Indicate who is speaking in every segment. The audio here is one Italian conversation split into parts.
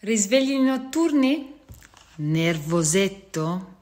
Speaker 1: Risvegli notturni? Nervosetto?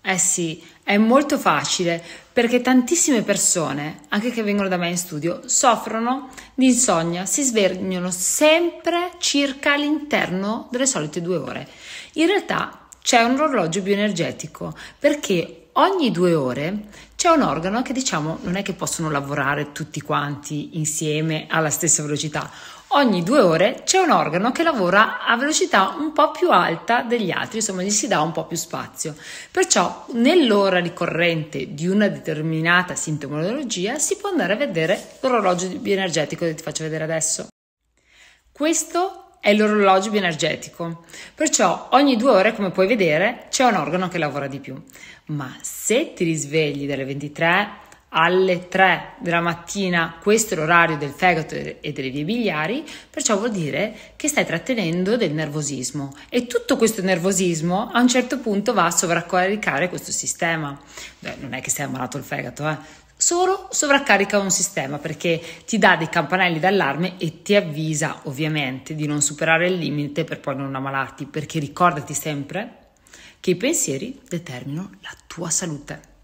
Speaker 1: Eh sì, è molto facile perché tantissime persone, anche che vengono da me in studio, soffrono di insonnia, si svegliano sempre circa all'interno delle solite due ore. In realtà c'è un orologio bioenergetico perché ogni due ore c'è un organo che diciamo non è che possono lavorare tutti quanti insieme alla stessa velocità Ogni due ore c'è un organo che lavora a velocità un po' più alta degli altri, insomma gli si dà un po' più spazio. Perciò nell'ora ricorrente di una determinata sintomologia si può andare a vedere l'orologio bioenergetico che ti faccio vedere adesso. Questo è l'orologio bioenergetico. Perciò ogni due ore, come puoi vedere, c'è un organo che lavora di più. Ma se ti risvegli dalle 23 alle 3 della mattina, questo è l'orario del fegato e delle vie biliari, perciò vuol dire che stai trattenendo del nervosismo e tutto questo nervosismo a un certo punto va a sovraccaricare questo sistema. Beh, non è che sei ammalato il fegato, eh? Solo sovraccarica un sistema perché ti dà dei campanelli d'allarme e ti avvisa ovviamente di non superare il limite per poi non ammalarti, perché ricordati sempre che i pensieri determinano la tua salute.